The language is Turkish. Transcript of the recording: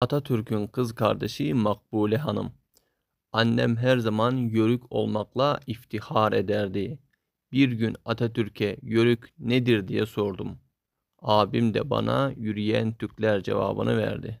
Atatürk'ün kız kardeşi Makbule Hanım. Annem her zaman yörük olmakla iftihar ederdi. Bir gün Atatürk'e yörük nedir diye sordum. Abim de bana yürüyen Türkler cevabını verdi.